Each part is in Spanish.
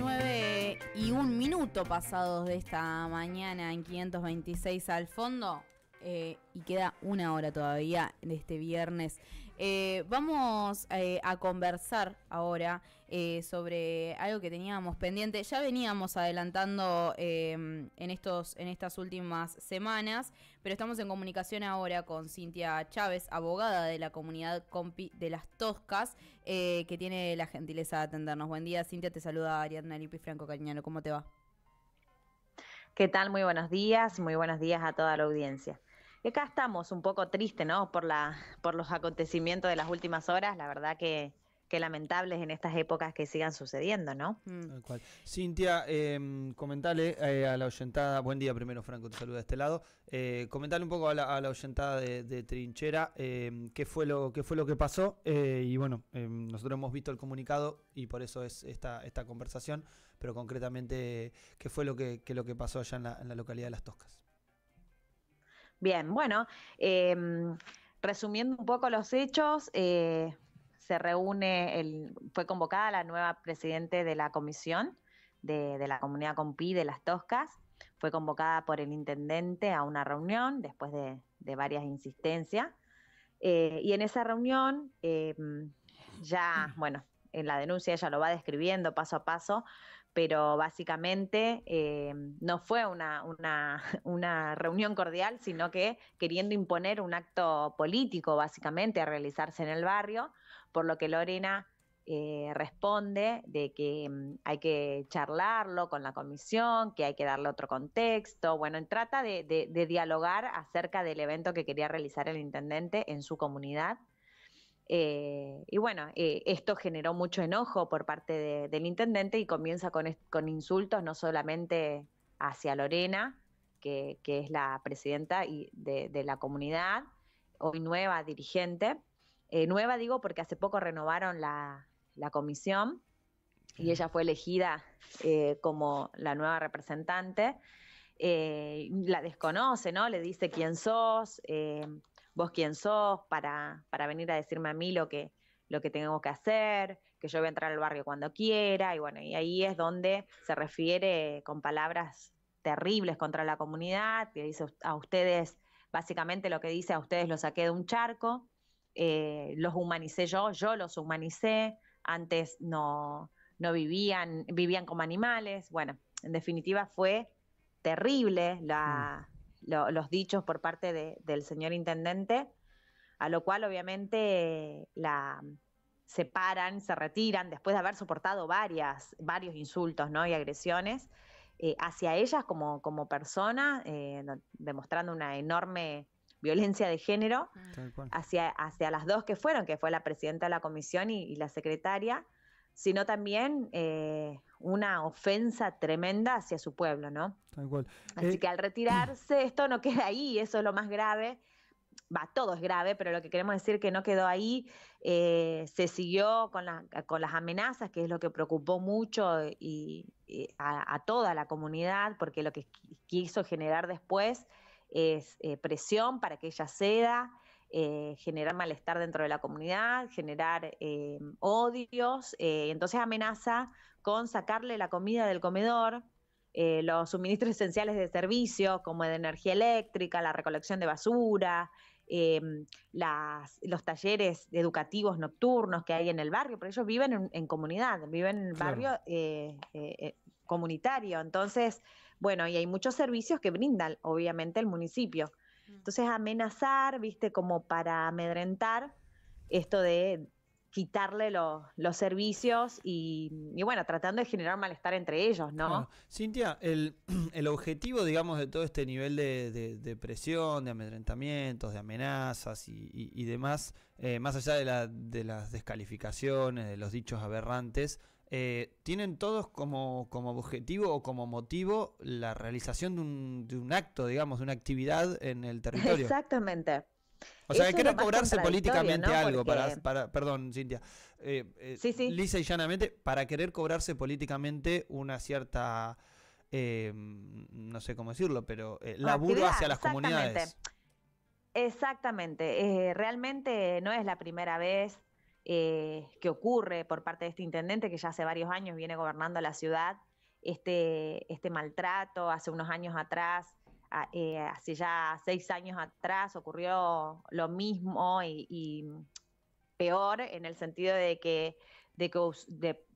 9 y un minuto pasados de esta mañana en 526 al fondo. Eh, y queda una hora todavía de este viernes eh, vamos eh, a conversar ahora eh, sobre algo que teníamos pendiente. Ya veníamos adelantando em, en, estos, en estas últimas semanas, pero estamos en comunicación ahora con Cintia Chávez, abogada de la comunidad Compi de las Toscas, que tiene la gentileza de atendernos. Buen día, Cintia. Te saluda Ariadna Lipi Franco Cariñano. ¿Cómo te va? ¿Qué tal? Muy buenos días. Muy buenos días a toda la audiencia. Y acá estamos un poco tristes, ¿no? Por, la, por los acontecimientos de las últimas horas, la verdad que, lamentables en estas épocas que sigan sucediendo, ¿no? Mm. Tal cual. Cintia, em, comentale eh, a la oyentada, buen día primero Franco, te saluda de este lado, eh, comentale un poco a la, a oyentada de, Trinchera em, qué, fue lo, fue lo que pasó eh, y bueno, em, nosotros hemos visto el comunicado y por eso es esta, esta conversación, pero concretamente qué fue lo que, lo que pasó allá en la localidad de Las Toscas. Bien, bueno, em, resumiendo un poco los hechos, eh, se reúne, el, fue convocada la nueva presidente de la comisión de, la comunidad Compi de Las Toscas, fue convocada por el intendente a una reunión después de, varias insistencias. Eh, y en esa reunión, em, ya, bueno, en la denuncia ella lo va describiendo paso a paso, pero básicamente eh, no fue una, reunión cordial, sino que queriendo imponer un acto político, básicamente, a realizarse en el barrio, por lo que Lorena eh, responde de que mm, hay que charlarlo con la comisión, que hay que darle otro contexto, bueno, trata de dialogar acerca del evento que quería realizar el intendente en su comunidad eh, y bueno, eh, esto generó mucho enojo por parte del intendente y comienza con, insultos no solamente hacia Lorena, que, es la presidenta de, la comunidad, hoy nueva dirigente, eh, nueva digo porque hace poco renovaron la, la comisión y ella fue elegida como la nueva representante. la desconoce, ¿no? Le dice quién sos vos quién sos para, para venir a decirme a mí lo que, lo que tengo que hacer, que yo voy a entrar al barrio cuando quiera, y bueno, y ahí es donde se refiere con palabras terribles contra la comunidad, que dice a ustedes, básicamente lo que dice a ustedes lo saqué de un charco, eh, los humanicé yo, yo los humanicé, antes no, no vivían, vivían como animales, bueno, en definitiva fue terrible la, mm los dichos por parte del señor intendente, a lo cual obviamente la mm, se paran, se retiran después de haber soportado varias, varios insultos ¿no? y agresiones eh, hacia ellas como, persona, eh, demostrando una enorme violencia de género hacia, hacia las dos que fueron, que fue la presidenta de la comisión y la secretaria sino también eh, una ofensa tremenda hacia su pueblo, ¿no? Así eh, que al retirarse esto no queda ahí, eso es lo más grave. Va, todo es grave, pero lo que queremos decir que no quedó ahí, eh, se siguió con, las amenazas, que es lo que preocupó mucho a, toda la comunidad, porque lo que quiso generar después es presión para que ella ceda, eh, generar malestar dentro de la comunidad, generar eh, odios, eh, entonces amenaza con sacarle la comida del comedor, los suministros esenciales de servicios como de energía eléctrica, la recolección de basura, los talleres educativos nocturnos que hay en el barrio, pero ellos viven en, comunidad, viven en barrio comunitario. Entonces, bueno, y hay muchos servicios que brindan, obviamente, el municipio. Mm. Entonces amenazar, viste, como para amedrentar esto de quitarle los servicios y, bueno, tratando de generar malestar entre ellos, ¿no? Cintia, el, el, objetivo, digamos, de todo este nivel de, de, presión, de amedrentamientos, de amenazas y, demás, eh, más allá de las descalificaciones, de los dichos aberrantes, eh, tienen todos como, como, objetivo o como motivo la realización de un, acto, digamos, de una actividad en el territorio. Exactamente. O sea, que cobrarse políticamente algo, para, para, perdón, Cintia, eh, eh, lisa y llanamente, para querer cobrarse políticamente una cierta, no sé cómo decirlo, pero laburo hacia las comunidades. Exactamente, realmente no es la primera vez eh, que ocurre por parte de este intendente que ya hace varios años viene gobernando la ciudad, este, este maltrato hace unos años atrás. Eh, hace ya seis años atrás ocurrió lo mismo y, peor en el sentido de que, de que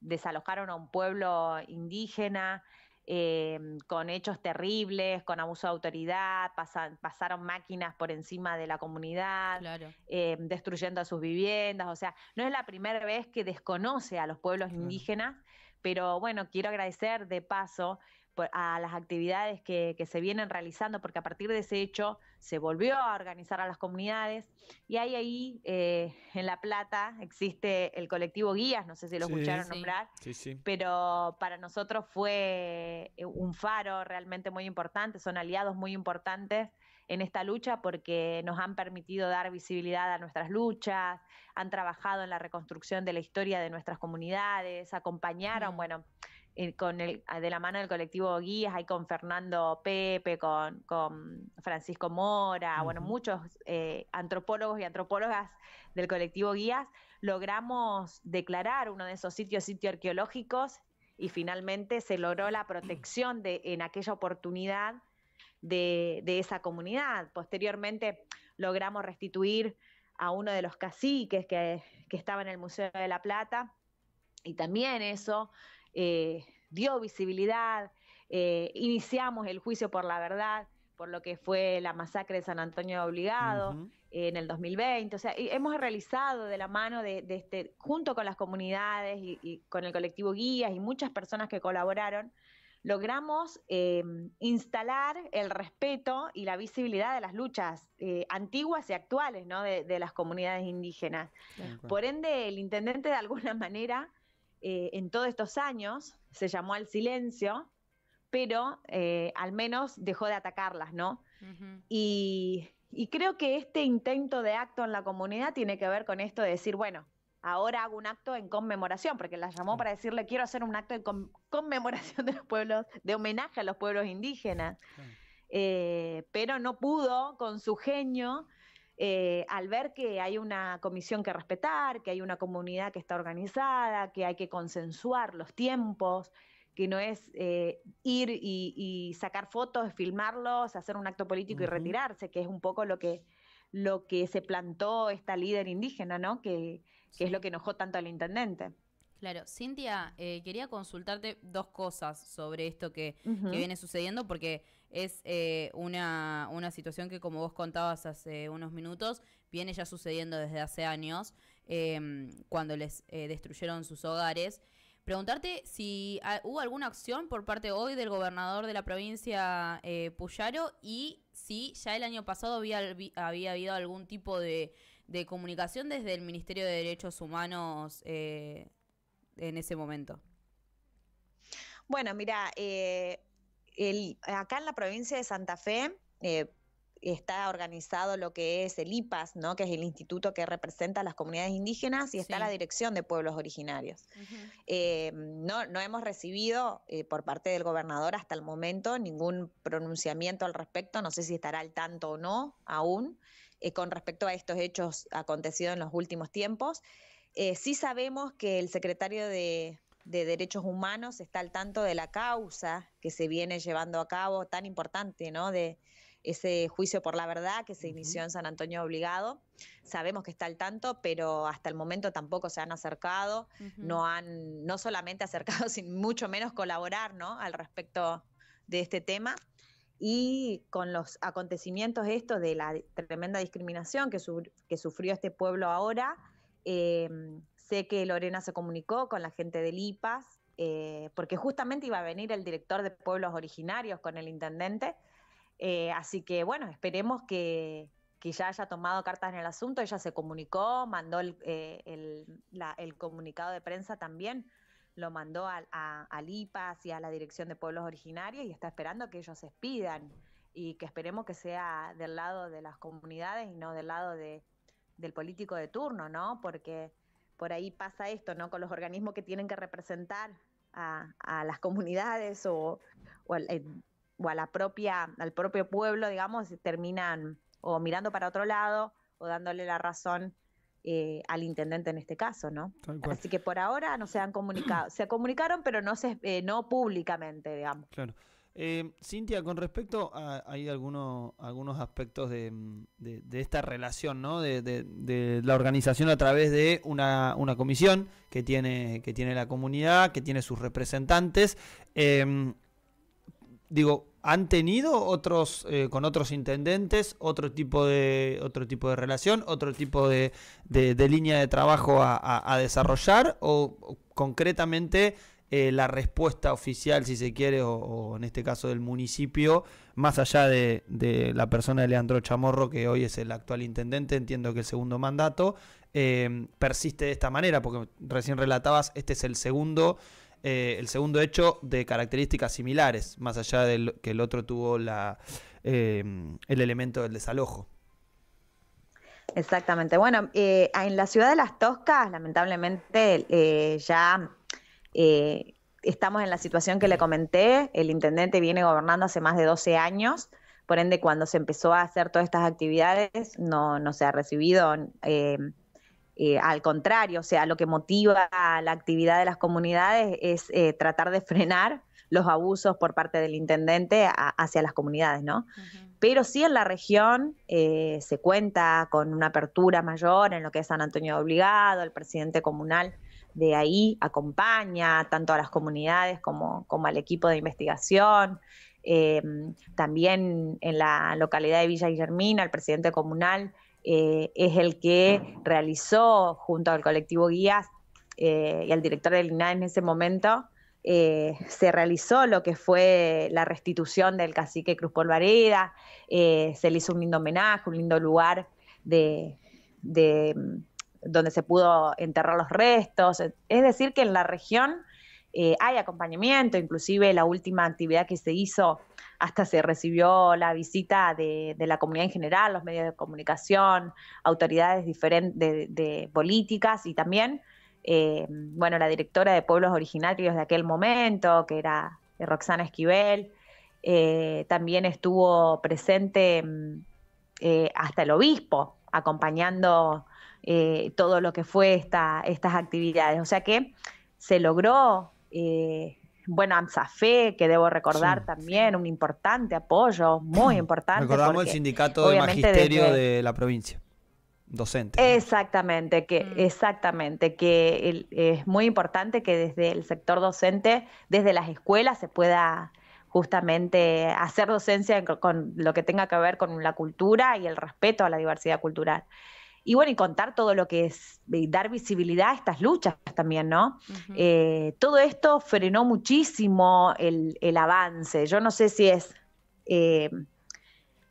desalojaron a un pueblo indígena, Em, con hechos terribles, con abuso de autoridad, pasaron máquinas por encima de la comunidad, em, destruyendo sus viviendas. O sea, no es la primera vez que desconoce a los pueblos indígenas, pero bueno, quiero agradecer de paso a las actividades que, se vienen realizando, porque a partir de ese hecho se volvió a organizar a las comunidades. Y hay ahí, eh, en La Plata, existe el colectivo Guías, no sé si lo escucharon nombrar, pero para nosotros fue eh, un faro realmente muy importante, son aliados muy importantes en esta lucha porque nos han permitido dar visibilidad a nuestras luchas, han trabajado en la reconstrucción de la historia de nuestras comunidades, acompañaron, mm. bueno, con el, de la mano del colectivo Guías, ahí con Fernando Pepe, con, Francisco Mora, bueno, muchos eh, antropólogos y antropólogas del colectivo Guías, logramos declarar uno de esos sitios, sitios arqueológicos, y finalmente se logró la protección de, en aquella oportunidad de, esa comunidad. Posteriormente logramos restituir a uno de los caciques que, que estaba en el Museo de la Plata, y también eso eh, dio visibilidad, eh, iniciamos el juicio por la verdad, por lo que fue la masacre de San Antonio de Obligado en el 2020. O sea, hemos realizado de la mano de, este, junto con las comunidades y, con el colectivo Guías y muchas personas que colaboraron, logramos eh, instalar el respeto y la visibilidad de las luchas antiguas y actuales ¿no? de, las comunidades indígenas. Por ende, el intendente de alguna manera eh, en todos estos años se llamó al silencio, pero eh, al menos dejó de atacarlas, ¿no? y, creo que este intento de acto en la comunidad tiene que ver con esto de decir, bueno, ahora hago un acto en conmemoración, porque la llamó para decirle, quiero hacer un acto de conmemoración de los pueblos, de homenaje a los pueblos indígenas. Eh, pero no pudo con su genio eh, al ver que hay una comisión que respetar, que hay una comunidad que está organizada, que hay que consensuar los tiempos, que no es eh, ir y, sacar fotos, filmarlos, hacer un acto político y retirarse, que es un poco lo que, lo que se plantó esta líder indígena, ¿no? Que, es lo que enojó tanto al intendente. Claro, Cintia, eh, quería consultarte dos cosas sobre esto que viene sucediendo, porque es eh, una, situación que, como vos contabas hace unos minutos, viene ya sucediendo desde hace años, em, cuando les eh, destruyeron sus hogares. Preguntarte si ah, hubo alguna acción por parte hoy del gobernador de la provincia eh, Puyaro y si ya el año pasado había, había habido algún tipo de, comunicación desde el Ministerio de Derechos Humanos en ese momento. Bueno, mira, acá en la provincia de Santa Fe eh, está organizado lo que es el IPAS, ¿no? que es el instituto que representa a las comunidades indígenas, y está la Dirección de Pueblos Originarios. Eh, no, no hemos recibido eh, por parte del gobernador hasta el momento ningún pronunciamiento al respecto, no sé si estará al tanto o no aún, con respecto a estos hechos acontecidos en los últimos tiempos. sí sabemos que el secretario de de Derechos Humanos está al tanto de la causa que se viene llevando a cabo, tan importante, ¿no? De ese juicio por la verdad que se inició en San Antonio Obligado. Sabemos que está al tanto, pero hasta el momento tampoco se han acercado, no han, no solamente acercado, sino mucho menos colaborar, ¿no? Al respecto de este tema. Y con los acontecimientos estos de la tremenda discriminación que, sufrió este pueblo ahora, eh, sé que Lorena se comunicó con la gente del IPAS, eh, porque justamente iba a venir el director de Pueblos Originarios con el intendente. Eh, así que bueno, esperemos que, ya haya tomado cartas en el asunto. Ella se comunicó, mandó el, eh, comunicado de prensa también, lo mandó al a, IPAS y a la Dirección de Pueblos Originarios y está esperando que ellos se pidan y que esperemos que sea del lado de las comunidades y no del lado del político de turno, ¿no? Porque por ahí pasa esto, ¿no? Con los organismos que tienen que representar a, las comunidades o, al, la propia, propio pueblo, digamos, terminan o mirando para otro lado o dándole la razón eh, al intendente en este caso, ¿no? Así que por ahora no se han comunicado, se comunicaron, pero no se, eh, no públicamente, digamos. Claro. Eh, Cintia, con respecto a hay algunos, algunos aspectos de, esta relación, ¿no? De, la organización a través de una, comisión que tiene, que tiene la comunidad, que tiene sus representantes. Em, digo, ¿han tenido otros eh, con otros intendentes otro tipo de otro tipo de relación, otro tipo de, línea de trabajo a, desarrollar? o concretamente eh, la respuesta oficial, si se quiere, o, en este caso del municipio, más allá de, la persona de Leandro Chamorro, que hoy es el actual intendente, entiendo que el segundo mandato, eh, persiste de esta manera, porque recién relatabas, este es el segundo, eh, el segundo hecho de características similares, más allá de que el otro tuvo la, el elemento del desalojo. Exactamente. Bueno, en la ciudad de Las Toscas, lamentablemente, ya eh, estamos en la situación que le comenté, el intendente viene gobernando hace más de 12 años, por ende cuando se empezó a hacer todas estas actividades no, se ha recibido, eh, eh, al contrario, o sea, lo que motiva la actividad de las comunidades es tratar de frenar los abusos por parte del intendente hacia las comunidades, ¿no? Pero sí en la región se cuenta con una apertura mayor en lo que es San Antonio Obligado, el presidente comunal de ahí acompaña tanto a las comunidades como, al equipo de investigación. Em, también en la localidad de Villa Guillermina, el presidente comunal eh, es el que realizó junto al colectivo Guías eh, y al director del INAE en ese momento, eh, se realizó lo que fue la restitución del cacique Cruz Polvareda, se le hizo un lindo homenaje, un lindo lugar de, donde se pudo enterrar los restos. Es decir, que en la región eh, hay acompañamiento, inclusive la última actividad que se hizo, hasta se recibió la visita de, la comunidad en general, los medios de comunicación, autoridades diferentes de, políticas y también, eh, bueno, la directora de pueblos originarios de aquel momento, que era eh, Roxana Esquivel, también estuvo presente mm, hasta el obispo acompañando eh, todo lo que fue estas actividades. O sea que se logró, eh, bueno, AMSAFE, que debo recordar también, un importante apoyo, muy mm. importante. Recordamos el sindicato de magisterio de la provincia docente. Exactamente, que, mm. exactamente, que es muy importante que desde el sector docente, desde las escuelas, se pueda justamente hacer docencia con lo que tenga que ver con la cultura y el respeto a la diversidad cultural y bueno, y contar todo lo que es, y dar visibilidad a estas luchas también, ¿no? Eh, todo esto frenó muchísimo el, avance. Yo no sé si es eh,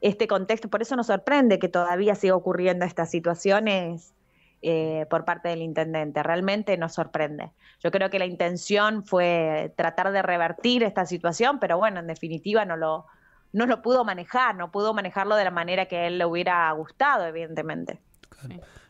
este contexto, por eso nos sorprende que todavía siga ocurriendo estas situaciones eh, por parte del intendente. Realmente nos sorprende. Yo creo que la intención fue tratar de revertir esta situación, pero bueno, en definitiva no lo, no lo pudo manejar, no pudo manejarlo de la manera que a él le hubiera gustado, evidentemente.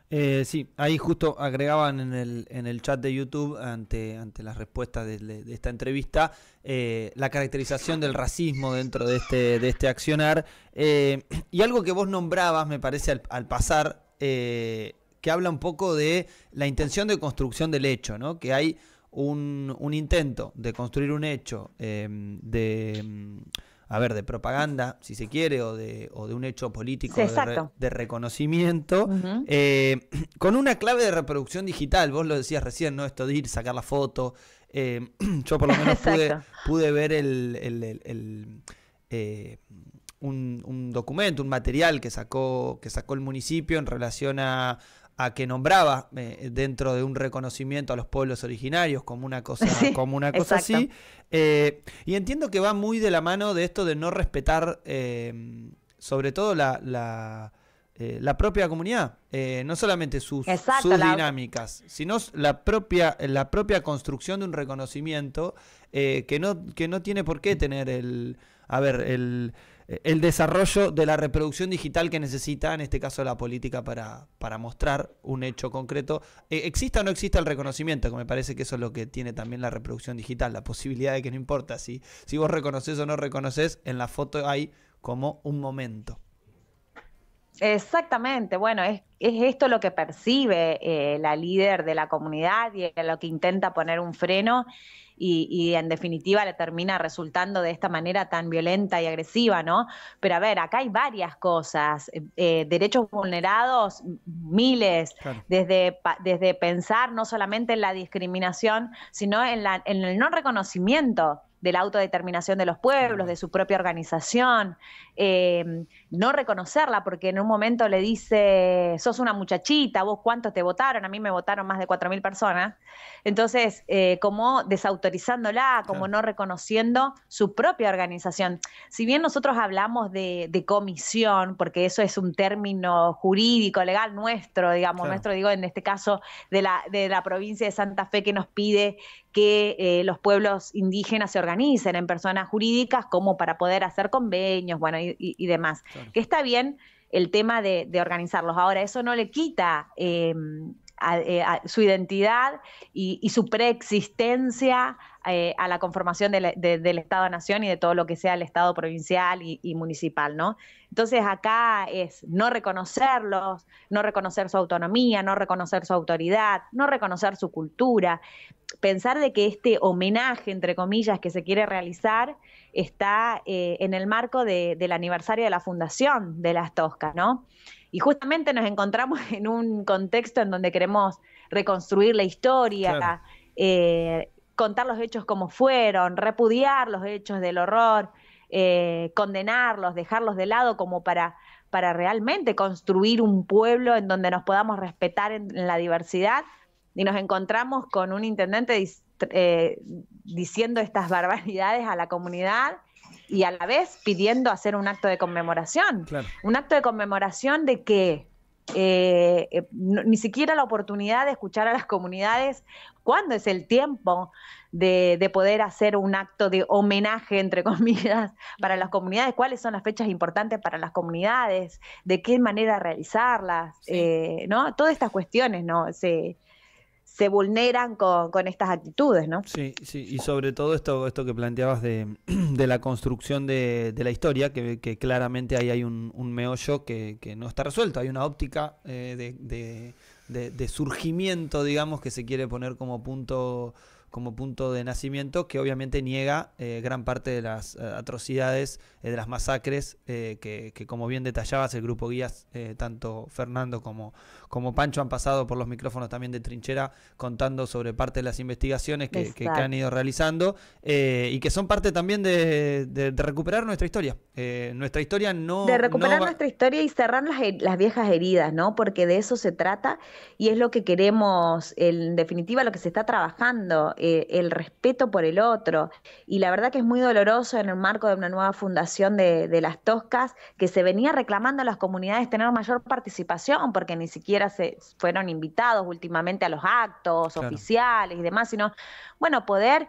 Eh, sí. ahí justo agregaban en el, chat de YouTube, ante, ante las respuestas de, esta entrevista, eh, la caracterización del racismo dentro de este, de este accionar. Eh, y algo que vos nombrabas, me parece, al, pasar, que habla un poco de la intención de construcción del hecho, ¿no? Que hay un, un intento de construir un hecho de a ver, de propaganda, si se quiere, o de, un hecho político de, reconocimiento, eh, con una clave de reproducción digital, vos lo decías recién, ¿no? Esto de ir, sacar la foto, eh, yo por lo menos pude, ver eh, un, un, documento, un material que sacó, que sacó el municipio en relación a, a que nombraba eh, dentro de un reconocimiento a los pueblos originarios como una cosa, como una cosa así. Eh, y entiendo que va muy de la mano de esto de no respetar eh, sobre todo la, la, propia comunidad, no solamente sus, dinámicas, sino la propia, la propia construcción de un reconocimiento que, no, que no tiene por qué tener el... A ver, el eh, el desarrollo de la reproducción digital que necesita, en este caso la política, para, para mostrar un hecho concreto. Eh, exista o no exista el reconocimiento, que me parece que eso es lo que tiene también la reproducción digital, la posibilidad de que no importa si, si vos reconoces o no reconoces, en la foto hay como un momento. Exactamente, bueno, es, esto lo que percibe eh, la líder de la comunidad y lo que intenta poner un freno y, en definitiva le termina resultando de esta manera tan violenta y agresiva, ¿no? Pero a ver, acá hay varias cosas, eh, derechos vulnerados, miles, desde, desde pensar no solamente en la discriminación, sino en, la, en el no reconocimiento de la autodeterminación de los pueblos, de su propia organización, eh, no reconocerla porque en un momento le dice, sos una muchachita, vos cuántos te votaron, a mí me votaron más de 4.000 personas. Entonces, eh, como desautorizándola, como no reconociendo su propia organización. Si bien nosotros hablamos de, comisión, porque eso es un término jurídico, legal nuestro, digamos, nuestro, digo, en este caso de la, de la provincia de Santa Fe que nos pide que eh, los pueblos indígenas se organicen en personas jurídicas como para poder hacer convenios, bueno, y, demás. Que está bien el tema de, organizarlos. Ahora, eso no le quita em, eh, a, su identidad y, su preexistencia eh, a la conformación del Estado-Nación y de todo lo que sea el Estado provincial y, municipal, ¿no? Entonces acá es no reconocerlos, no reconocer su autonomía, no reconocer su autoridad, no reconocer su cultura, pensar de que este homenaje, entre comillas, que se quiere realizar está eh, en el marco del aniversario de la fundación de las Toscas, ¿no? Y justamente nos encontramos en un contexto en donde queremos reconstruir la historia, eh, contar los hechos como fueron, repudiar los hechos del horror, eh, condenarlos, dejarlos de lado como para, realmente construir un pueblo en donde nos podamos respetar en, la diversidad. Y nos encontramos con un intendente eh, diciendo estas barbaridades a la comunidad y a la vez pidiendo hacer un acto de conmemoración. Un acto de conmemoración de que eh, eh, ni siquiera la oportunidad de escuchar a las comunidades cuándo es el tiempo de, poder hacer un acto de homenaje, entre comillas, para las comunidades, cuáles son las fechas importantes para las comunidades, de qué manera realizarlas, eh, ¿no? Todas estas cuestiones, ¿no? Se, se vulneran con, estas actitudes, ¿no? Sí, sí, y sobre todo esto, esto que planteabas de, la construcción de, la historia, que, que, claramente ahí hay un, meollo que, no está resuelto, hay una óptica eh, de, de surgimiento, digamos, que se quiere poner como punto como punto de nacimiento, que obviamente niega eh, gran parte de las eh, atrocidades, eh, de las masacres, que, como bien detallabas, el grupo Guías, tanto Fernando como, como Pancho han pasado por los micrófonos también de trinchera contando sobre parte de las investigaciones que, han ido realizando y que son parte también de, recuperar nuestra historia. nuestra historia no... De recuperar nuestra historia y cerrar las, las viejas heridas, ¿no? Porque de eso se trata y es lo que queremos, en definitiva, lo que se está trabajando eh, el respeto por el otro. Y la verdad que es muy doloroso en el marco de una nueva fundación de, las Toscas, que se venía reclamando a las comunidades tener mayor participación, porque ni siquiera se fueron invitados últimamente a los actos oficiales y demás, sino, bueno, poder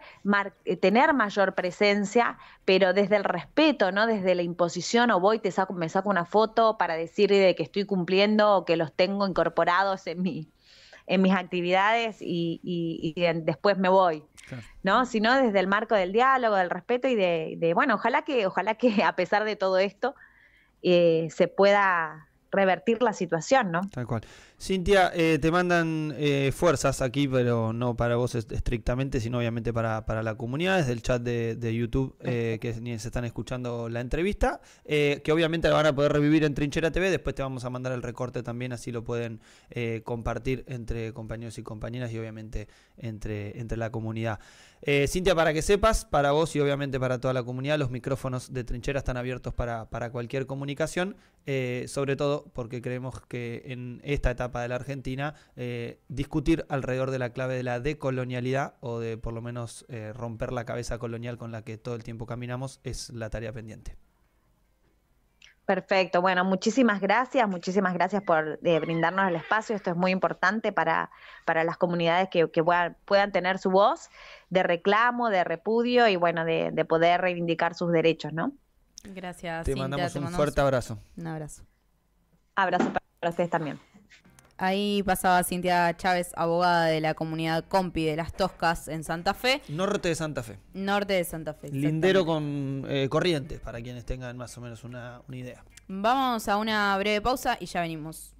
eh, tener mayor presencia, pero desde el respeto, no desde la imposición, o voy, te saco, me saco una foto para decir de que estoy cumpliendo o que los tengo incorporados en mí en mis actividades y, después me voy. ¿no? sino desde el marco del diálogo, del respeto y de, bueno, ojalá que, ojalá que a pesar de todo esto eh, se pueda revertir la situación, ¿no? Tal cual. Cintia, eh, te mandan eh, fuerzas aquí, pero no para vos estrictamente, sino obviamente para, la comunidad, desde el chat de, YouTube eh, que se están escuchando la entrevista, eh, que obviamente la van a poder revivir en Trinchera TV, después te vamos a mandar el recorte también, así lo pueden compartir entre compañeros y compañeras y obviamente entre, entre la comunidad. Cintia, para que sepas, para vos y obviamente para toda la comunidad, los micrófonos de Trinchera están abiertos para cualquier comunicación, sobre todo porque creemos que en esta etapa para de la Argentina, eh, discutir alrededor de la clave de la decolonialidad o de por lo menos eh, romper la cabeza colonial con la que todo el tiempo caminamos es la tarea pendiente. Perfecto, bueno, muchísimas gracias, muchísimas gracias por eh, brindarnos el espacio, esto es muy importante para, para las comunidades que, puedan, tener su voz de reclamo, de repudio y bueno, de, poder reivindicar sus derechos, ¿no? Gracias. Te mandamos un fuerte abrazo. Un abrazo. Abrazo para ustedes también. Ahí pasaba Cintia Chávez, abogada de la comunidad Compi de las Toscas en Santa Fe. Norte de Santa Fe. Norte de Santa Fe. Lindero con eh, Corrientes, para quienes tengan más o menos una idea. Vamos a una breve pausa y ya venimos.